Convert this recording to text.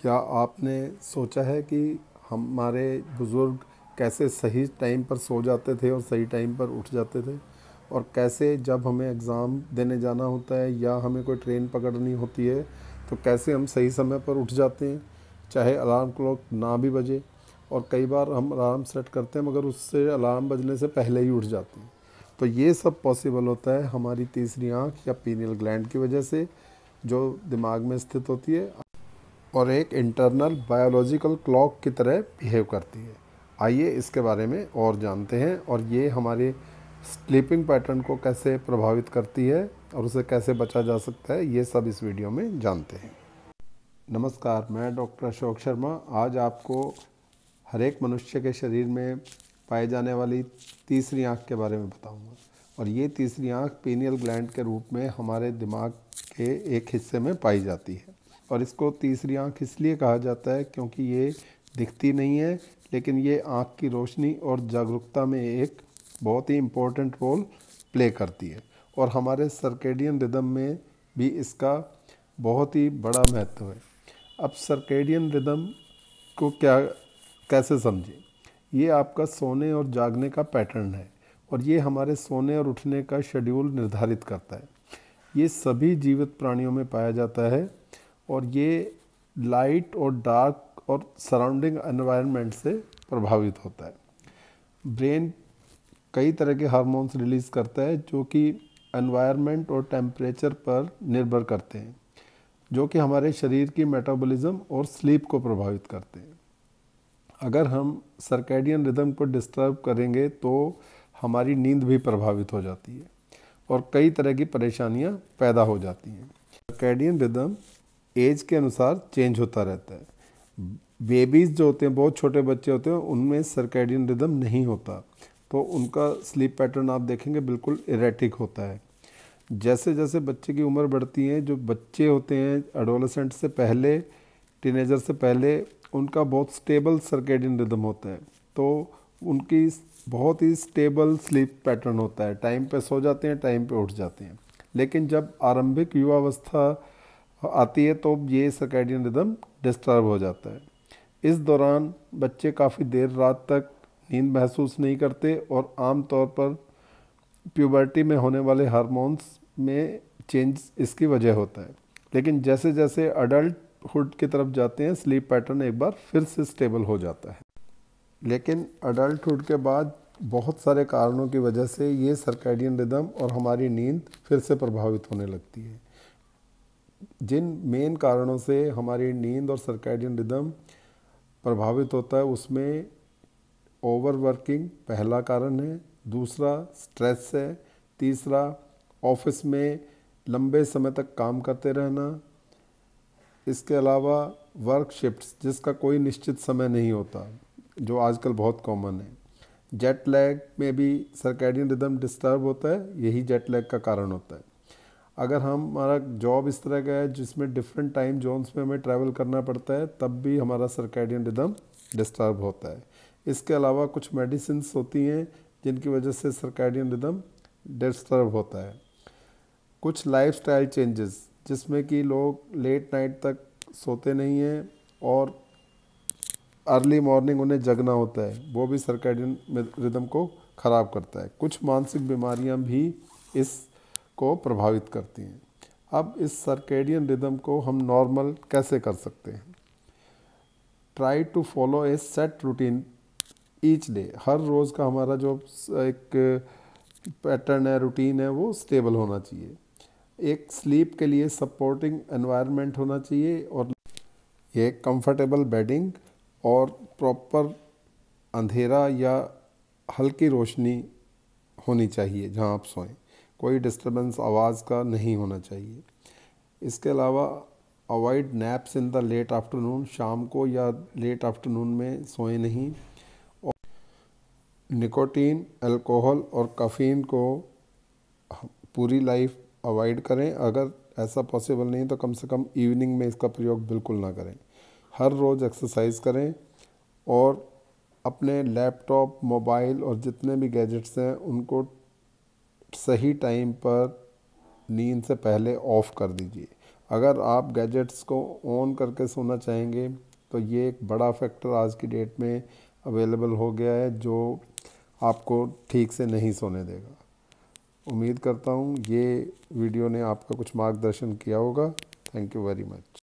क्या आपने सोचा है कि हमारे बुज़ुर्ग कैसे सही टाइम पर सो जाते थे और सही टाइम पर उठ जाते थे और कैसे जब हमें एग्ज़ाम देने जाना होता है या हमें कोई ट्रेन पकड़नी होती है तो कैसे हम सही समय पर उठ जाते हैं चाहे अलार्म क्लॉक ना भी बजे और कई बार हम अलार्म सेट करते हैं मगर उससे अलार्म बजने से पहले ही उठ जाते हैं तो ये सब पॉसिबल होता है हमारी तीसरी आँख या पीनियल ग्लैंड की वजह से जो दिमाग में स्थित होती है और एक इंटरनल बायोलॉजिकल क्लॉक की तरह बिहेव करती है आइए इसके बारे में और जानते हैं और ये हमारे स्लीपिंग पैटर्न को कैसे प्रभावित करती है और उसे कैसे बचा जा सकता है ये सब इस वीडियो में जानते हैं नमस्कार मैं डॉक्टर अशोक शर्मा आज आपको हर एक मनुष्य के शरीर में पाए जाने वाली तीसरी आँख के बारे में बताऊँगा और ये तीसरी आँख पीनियल ग्लैंड के रूप में हमारे दिमाग के एक हिस्से में पाई जाती है और इसको तीसरी आँख इसलिए कहा जाता है क्योंकि ये दिखती नहीं है लेकिन ये आँख की रोशनी और जागरूकता में एक बहुत ही इम्पोर्टेंट रोल प्ले करती है और हमारे सर्केडियन रिदम में भी इसका बहुत ही बड़ा महत्व है अब सर्केडियन रिदम को क्या कैसे समझें ये आपका सोने और जागने का पैटर्न है और ये हमारे सोने और उठने का शेड्यूल निर्धारित करता है ये सभी जीवित प्राणियों में पाया जाता है और ये लाइट और डार्क और सराउंडिंग एनवायरनमेंट से प्रभावित होता है ब्रेन कई तरह के हार्मोन्स रिलीज़ करता है जो कि एनवायरनमेंट और टेम्परेचर पर निर्भर करते हैं जो कि हमारे शरीर की मेटाबॉलिज्म और स्लीप को प्रभावित करते हैं अगर हम सर्कैडियन रिदम को डिस्टर्ब करेंगे तो हमारी नींद भी प्रभावित हो जाती है और कई तरह की परेशानियां पैदा हो जाती हैं सर्कैडियन रिदम एज के अनुसार चेंज होता रहता है बेबीज़ जो होते हैं बहुत छोटे बच्चे होते हैं उनमें सर्कैडियन रिदम नहीं होता तो उनका स्लीप पैटर्न आप देखेंगे बिल्कुल इरेटिक होता है जैसे जैसे बच्चे की उम्र बढ़ती है जो बच्चे होते हैं एडोलसेंट से पहले टीनेजर से पहले उनका बहुत स्टेबल सर्केडियन रिदम होता है तो उनकी बहुत ही स्टेबल स्लीप पैटर्न होता है टाइम पे सो जाते हैं टाइम पे उठ जाते हैं लेकिन जब आरंभिक युवावस्था आती है तो ये सर्कैडियन रिदम डिस्टर्ब हो जाता है इस दौरान बच्चे काफ़ी देर रात तक नींद महसूस नहीं करते और आम तौर पर प्यूबर्टी में होने वाले हारमोन्स में चेंज इसकी वजह होता है लेकिन जैसे जैसे अडल्टहुड की तरफ जाते हैं स्लीप पैटर्न एक बार फिर से स्टेबल हो जाता है लेकिन अडल्टहुड के बाद बहुत सारे कारणों की वजह से ये सर्कैडियन रिदम और हमारी नींद फिर से प्रभावित होने लगती है जिन मेन कारणों से हमारी नींद और सर्कैडियन रिदम प्रभावित होता है उसमें ओवर वर्किंग पहला कारण है दूसरा स्ट्रेस है तीसरा ऑफिस में लंबे समय तक काम करते रहना इसके अलावा वर्क शिफ्ट जिसका कोई निश्चित समय नहीं होता जो आजकल बहुत कॉमन है जेट लैग में भी सर्कैडियन रिदम डिस्टर्ब होता है यही जेट लैग का कारण होता है अगर हम हमारा जॉब इस तरह का है जिसमें डिफरेंट टाइम जोन्स में हमें ट्रैवल करना पड़ता है तब भी हमारा सरकैडियन रिदम डिस्टर्ब होता है इसके अलावा कुछ मेडिसिन होती हैं जिनकी वजह से सरकैडियन रिदम डिस्टर्ब होता है कुछ लाइफ स्टाइल चेंजेस जिसमें कि लोग लेट नाइट तक सोते नहीं हैं और अर्ली मॉर्निंग उन्हें जगना होता है वो भी सर्कैडियन रिदम को ख़राब करता है कुछ मानसिक बीमारियां भी इस को प्रभावित करती हैं अब इस सर्केडियन रिदम को हम नॉर्मल कैसे कर सकते हैं try to follow a set routine each day हर रोज़ का हमारा जो एक पैटर्न है रूटीन है वो स्टेबल होना चाहिए एक स्लीप के लिए सपोर्टिंग एनवायरनमेंट होना चाहिए और ये कंफर्टेबल बेडिंग और प्रॉपर अंधेरा या हल्की रोशनी होनी चाहिए जहाँ आप सोएं कोई डिस्टर्बेंस आवाज़ का नहीं होना चाहिए इसके अलावा avoid naps in the late afternoon शाम को या लेट आफ्टरनून में सोए नहीं और निकोटीन अल्कोहल और कफ़ीन को पूरी लाइफ अवॉइड करें अगर ऐसा पॉसिबल नहीं तो कम से कम इवनिंग में इसका प्रयोग बिल्कुल ना करें हर रोज़ एक्सरसाइज करें और अपने लैपटॉप मोबाइल और जितने भी गैजेट्स हैं उनको सही टाइम पर नींद से पहले ऑफ़ कर दीजिए अगर आप गैजेट्स को ऑन करके सोना चाहेंगे तो ये एक बड़ा फैक्टर आज की डेट में अवेलेबल हो गया है जो आपको ठीक से नहीं सोने देगा उम्मीद करता हूँ ये वीडियो ने आपका कुछ मार्गदर्शन किया होगा थैंक यू वेरी मच